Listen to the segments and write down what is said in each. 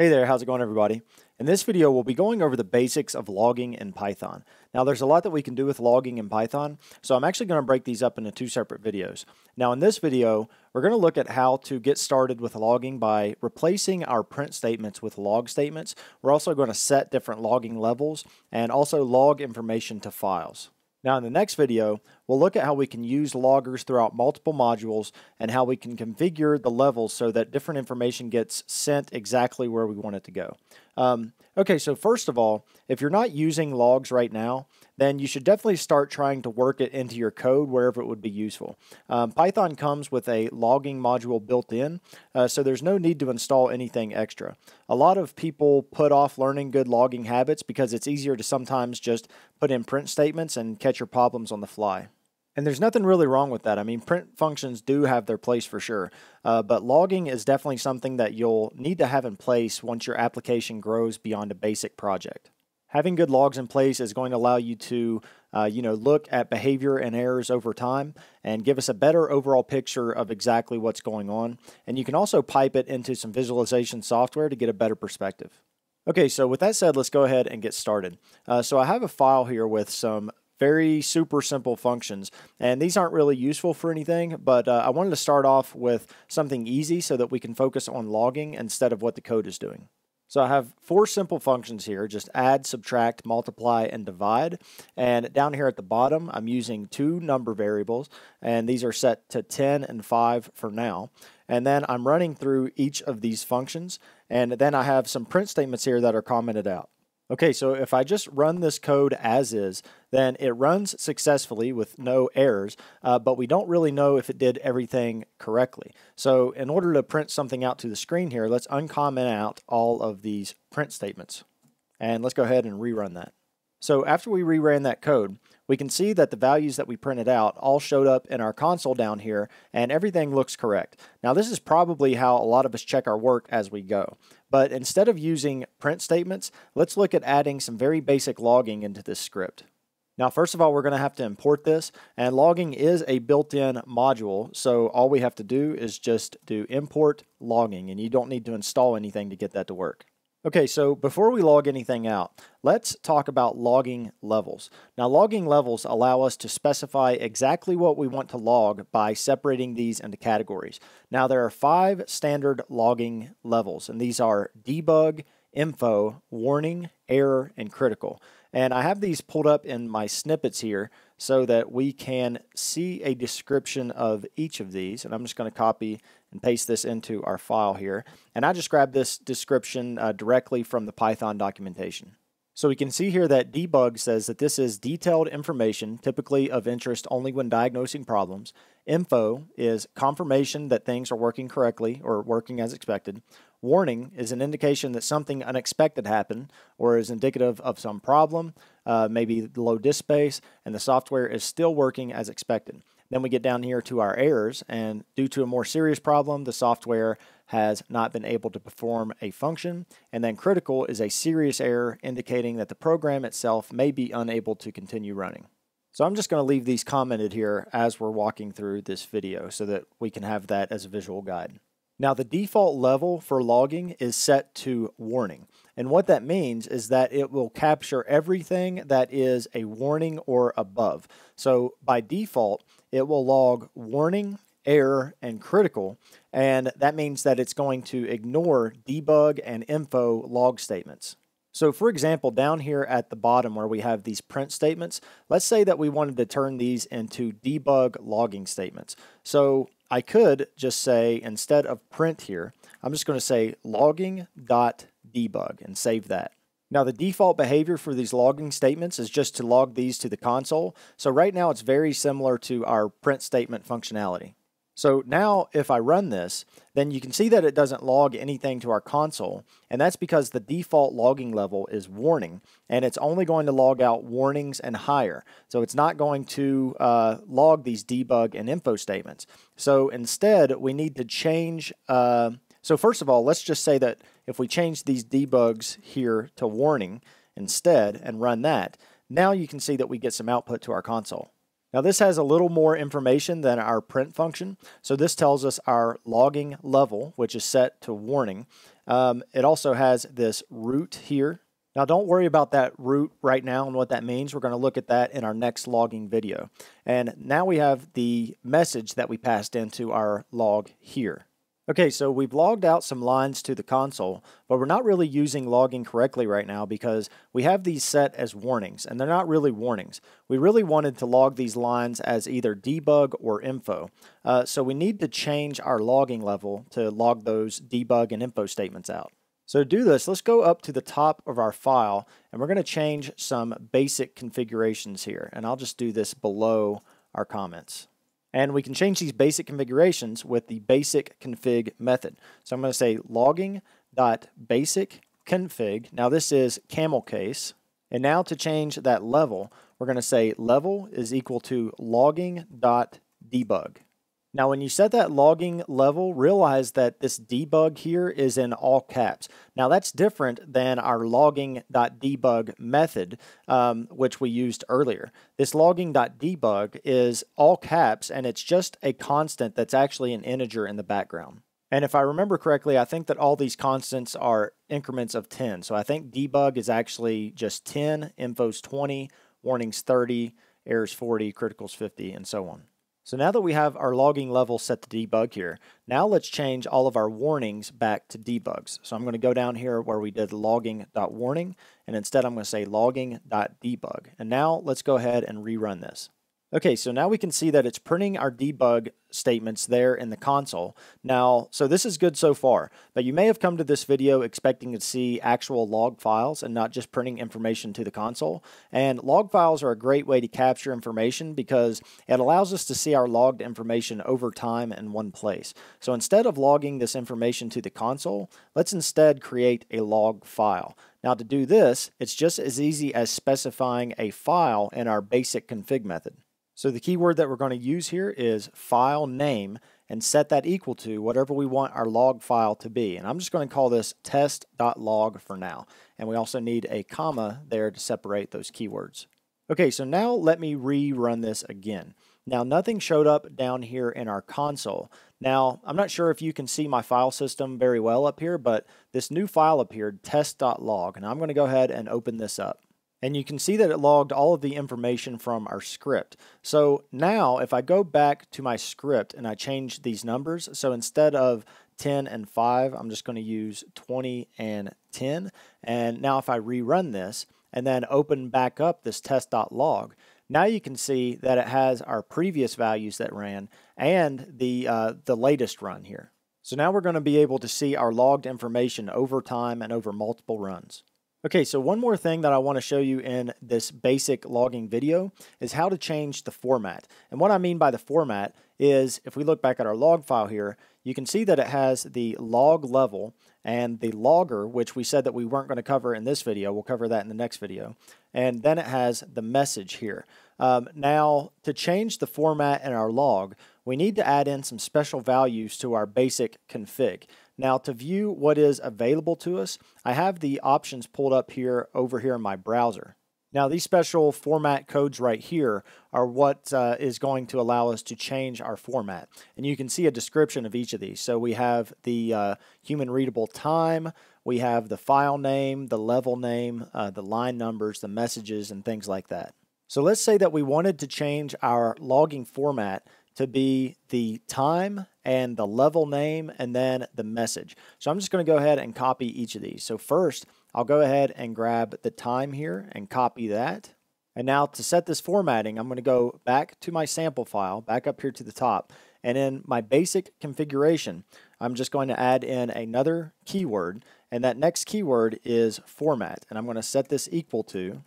Hey there, how's it going everybody? In this video, we'll be going over the basics of logging in Python. Now, there's a lot that we can do with logging in Python, so I'm actually going to break these up into two separate videos. Now, in this video, we're going to look at how to get started with logging by replacing our print statements with log statements. We're also going to set different logging levels and also log information to files. Now, in the next video, We'll look at how we can use loggers throughout multiple modules and how we can configure the levels so that different information gets sent exactly where we want it to go. Um, okay, so first of all, if you're not using logs right now, then you should definitely start trying to work it into your code wherever it would be useful. Um, Python comes with a logging module built in, uh, so there's no need to install anything extra. A lot of people put off learning good logging habits because it's easier to sometimes just put in print statements and catch your problems on the fly. And there's nothing really wrong with that. I mean, print functions do have their place for sure, uh, but logging is definitely something that you'll need to have in place once your application grows beyond a basic project. Having good logs in place is going to allow you to, uh, you know, look at behavior and errors over time and give us a better overall picture of exactly what's going on. And you can also pipe it into some visualization software to get a better perspective. Okay, so with that said, let's go ahead and get started. Uh, so I have a file here with some very super simple functions. And these aren't really useful for anything, but uh, I wanted to start off with something easy so that we can focus on logging instead of what the code is doing. So I have four simple functions here, just add, subtract, multiply, and divide. And down here at the bottom, I'm using two number variables, and these are set to 10 and 5 for now. And then I'm running through each of these functions, and then I have some print statements here that are commented out. Okay, so if I just run this code as is, then it runs successfully with no errors, uh, but we don't really know if it did everything correctly. So in order to print something out to the screen here, let's uncomment out all of these print statements. And let's go ahead and rerun that. So after we reran that code, we can see that the values that we printed out all showed up in our console down here and everything looks correct. Now this is probably how a lot of us check our work as we go. But instead of using print statements, let's look at adding some very basic logging into this script. Now, first of all, we're going to have to import this, and logging is a built-in module, so all we have to do is just do import logging, and you don't need to install anything to get that to work. Okay, so before we log anything out, let's talk about logging levels. Now, logging levels allow us to specify exactly what we want to log by separating these into categories. Now, there are five standard logging levels, and these are debug, info, warning, error, and critical. And I have these pulled up in my snippets here so that we can see a description of each of these. And I'm just going to copy and paste this into our file here. And I just grabbed this description uh, directly from the Python documentation. So we can see here that debug says that this is detailed information, typically of interest only when diagnosing problems. Info is confirmation that things are working correctly or working as expected. Warning is an indication that something unexpected happened or is indicative of some problem, uh, maybe low disk space, and the software is still working as expected. Then we get down here to our errors, and due to a more serious problem, the software has not been able to perform a function. And then critical is a serious error indicating that the program itself may be unable to continue running. So I'm just going to leave these commented here as we're walking through this video so that we can have that as a visual guide. Now the default level for logging is set to warning. And what that means is that it will capture everything that is a warning or above. So by default, it will log warning, error, and critical. And that means that it's going to ignore debug and info log statements. So for example, down here at the bottom where we have these print statements, let's say that we wanted to turn these into debug logging statements. So I could just say, instead of print here, I'm just going to say logging.debug and save that. Now the default behavior for these logging statements is just to log these to the console. So right now it's very similar to our print statement functionality. So now if I run this, then you can see that it doesn't log anything to our console, and that's because the default logging level is warning, and it's only going to log out warnings and higher. So it's not going to uh, log these debug and info statements. So instead, we need to change, uh, so first of all, let's just say that if we change these debugs here to warning instead and run that, now you can see that we get some output to our console. Now this has a little more information than our print function. So this tells us our logging level, which is set to warning. Um, it also has this root here. Now don't worry about that root right now and what that means. We're gonna look at that in our next logging video. And now we have the message that we passed into our log here. Okay, so we've logged out some lines to the console, but we're not really using logging correctly right now because we have these set as warnings, and they're not really warnings. We really wanted to log these lines as either debug or info. Uh, so we need to change our logging level to log those debug and info statements out. So to do this, let's go up to the top of our file, and we're going to change some basic configurations here. And I'll just do this below our comments. And we can change these basic configurations with the basic config method. So I'm going to say logging dot basic config. Now this is camel case. And now to change that level, we're going to say level is equal to logging dot debug. Now, when you set that logging level, realize that this debug here is in all caps. Now, that's different than our logging.debug method, um, which we used earlier. This logging.debug is all caps, and it's just a constant that's actually an integer in the background. And if I remember correctly, I think that all these constants are increments of 10. So I think debug is actually just 10, infos 20, warnings 30, errors 40, criticals 50, and so on. So now that we have our logging level set to debug here, now let's change all of our warnings back to debugs. So I'm going to go down here where we did logging.warning, and instead I'm going to say logging.debug. And now let's go ahead and rerun this. Okay, so now we can see that it's printing our debug statements there in the console. Now, so this is good so far, but you may have come to this video expecting to see actual log files and not just printing information to the console. And log files are a great way to capture information because it allows us to see our logged information over time in one place. So instead of logging this information to the console, let's instead create a log file. Now to do this, it's just as easy as specifying a file in our basic config method. So the keyword that we're going to use here is file name and set that equal to whatever we want our log file to be. And I'm just going to call this test.log for now. And we also need a comma there to separate those keywords. Okay, so now let me rerun this again. Now nothing showed up down here in our console. Now, I'm not sure if you can see my file system very well up here, but this new file appeared, test.log, and I'm gonna go ahead and open this up. And you can see that it logged all of the information from our script. So now if I go back to my script and I change these numbers, so instead of 10 and 5, I'm just going to use 20 and 10. And now if I rerun this and then open back up this test.log, now you can see that it has our previous values that ran and the, uh, the latest run here. So now we're going to be able to see our logged information over time and over multiple runs. Okay, so one more thing that I want to show you in this basic logging video is how to change the format. And what I mean by the format is if we look back at our log file here, you can see that it has the log level and the logger, which we said that we weren't going to cover in this video. We'll cover that in the next video. And then it has the message here. Um, now, to change the format in our log, we need to add in some special values to our basic config. Now to view what is available to us, I have the options pulled up here over here in my browser. Now these special format codes right here are what uh, is going to allow us to change our format. And you can see a description of each of these. So we have the uh, human readable time, we have the file name, the level name, uh, the line numbers, the messages, and things like that. So let's say that we wanted to change our logging format to be the time and the level name and then the message. So I'm just going to go ahead and copy each of these. So first, I'll go ahead and grab the time here and copy that. And now to set this formatting, I'm going to go back to my sample file, back up here to the top. And in my basic configuration, I'm just going to add in another keyword. And that next keyword is format. And I'm going to set this equal to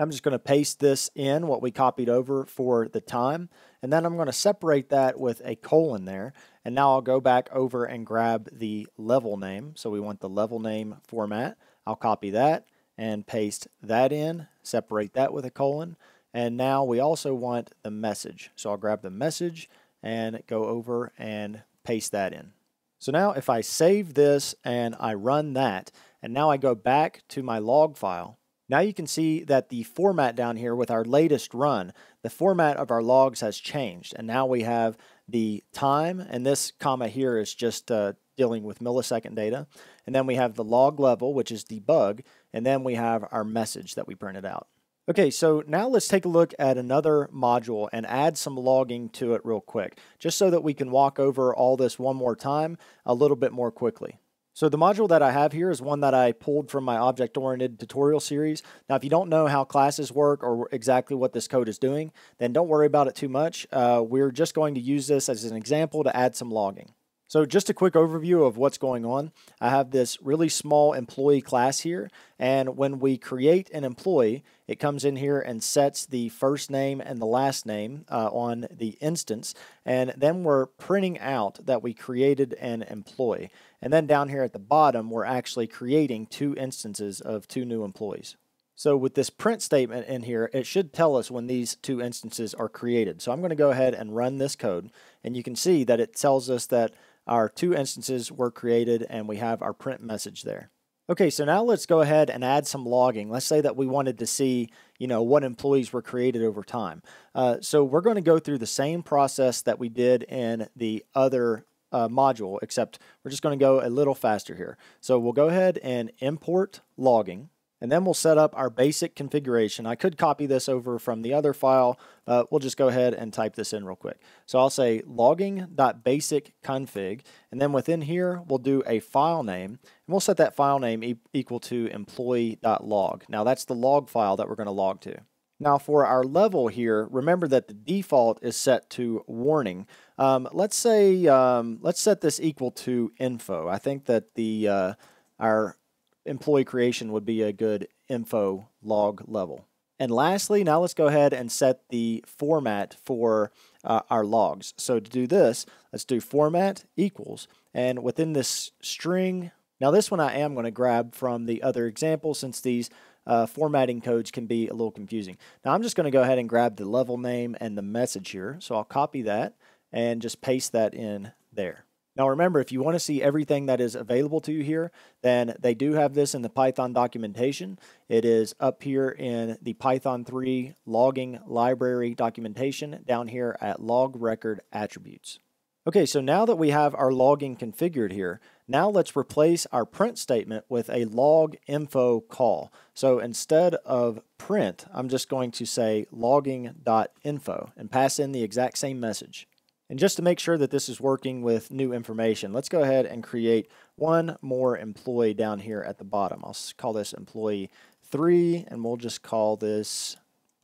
I'm just going to paste this in, what we copied over for the time, and then I'm going to separate that with a colon there. And now I'll go back over and grab the level name. So we want the level name format. I'll copy that and paste that in, separate that with a colon. And now we also want the message. So I'll grab the message and go over and paste that in. So now if I save this and I run that, and now I go back to my log file, now you can see that the format down here with our latest run, the format of our logs has changed. And now we have the time, and this comma here is just uh, dealing with millisecond data. And then we have the log level, which is debug, and then we have our message that we printed out. Okay, so now let's take a look at another module and add some logging to it real quick, just so that we can walk over all this one more time a little bit more quickly. So the module that I have here is one that I pulled from my object-oriented tutorial series. Now, if you don't know how classes work or exactly what this code is doing, then don't worry about it too much. Uh, we're just going to use this as an example to add some logging. So just a quick overview of what's going on. I have this really small employee class here, and when we create an employee, it comes in here and sets the first name and the last name uh, on the instance, and then we're printing out that we created an employee. And then down here at the bottom, we're actually creating two instances of two new employees. So with this print statement in here, it should tell us when these two instances are created. So I'm going to go ahead and run this code, and you can see that it tells us that our two instances were created and we have our print message there. Okay, so now let's go ahead and add some logging. Let's say that we wanted to see, you know, what employees were created over time. Uh, so we're going to go through the same process that we did in the other uh, module, except we're just going to go a little faster here. So we'll go ahead and import logging, and then we'll set up our basic configuration. I could copy this over from the other file, but we'll just go ahead and type this in real quick. So I'll say logging.basicconfig, and then within here, we'll do a file name, and we'll set that file name e equal to employee.log. Now that's the log file that we're going to log to. Now for our level here, remember that the default is set to warning. Um, let's say, um, let's set this equal to info. I think that the uh, our employee creation would be a good info log level. And lastly, now let's go ahead and set the format for uh, our logs. So to do this, let's do format equals, and within this string, now this one I am going to grab from the other example since these uh, formatting codes can be a little confusing. Now I'm just going to go ahead and grab the level name and the message here. So I'll copy that and just paste that in there. Now remember, if you want to see everything that is available to you here, then they do have this in the Python documentation. It is up here in the Python 3 logging library documentation down here at log record attributes. Okay, so now that we have our logging configured here, now let's replace our print statement with a log info call. So instead of print, I'm just going to say logging.info and pass in the exact same message. And just to make sure that this is working with new information, let's go ahead and create one more employee down here at the bottom. I'll call this employee three, and we'll just call this,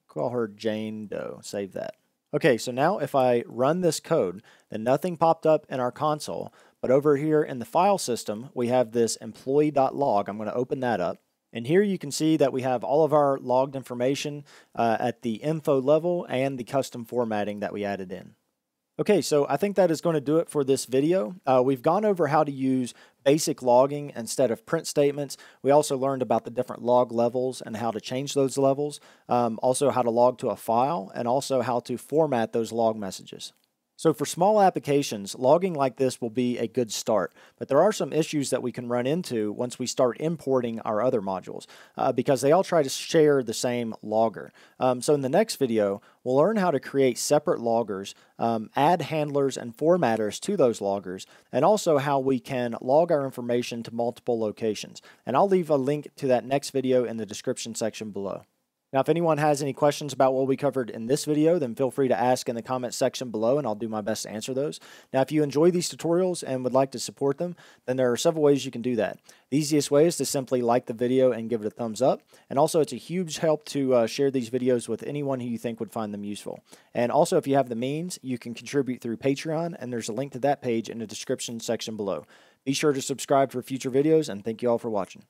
call her Jane Doe, save that. Okay, so now if I run this code, then nothing popped up in our console, but over here in the file system, we have this employee.log. I'm going to open that up. And here you can see that we have all of our logged information uh, at the info level and the custom formatting that we added in. Okay, so I think that is going to do it for this video. Uh, we've gone over how to use basic logging instead of print statements. We also learned about the different log levels and how to change those levels, um, also how to log to a file, and also how to format those log messages. So for small applications, logging like this will be a good start, but there are some issues that we can run into once we start importing our other modules, uh, because they all try to share the same logger. Um, so in the next video, we'll learn how to create separate loggers, um, add handlers and formatters to those loggers, and also how we can log our information to multiple locations. And I'll leave a link to that next video in the description section below. Now, if anyone has any questions about what we covered in this video, then feel free to ask in the comments section below and I'll do my best to answer those. Now, if you enjoy these tutorials and would like to support them, then there are several ways you can do that. The easiest way is to simply like the video and give it a thumbs up. And also, it's a huge help to uh, share these videos with anyone who you think would find them useful. And also, if you have the means, you can contribute through Patreon, and there's a link to that page in the description section below. Be sure to subscribe for future videos, and thank you all for watching.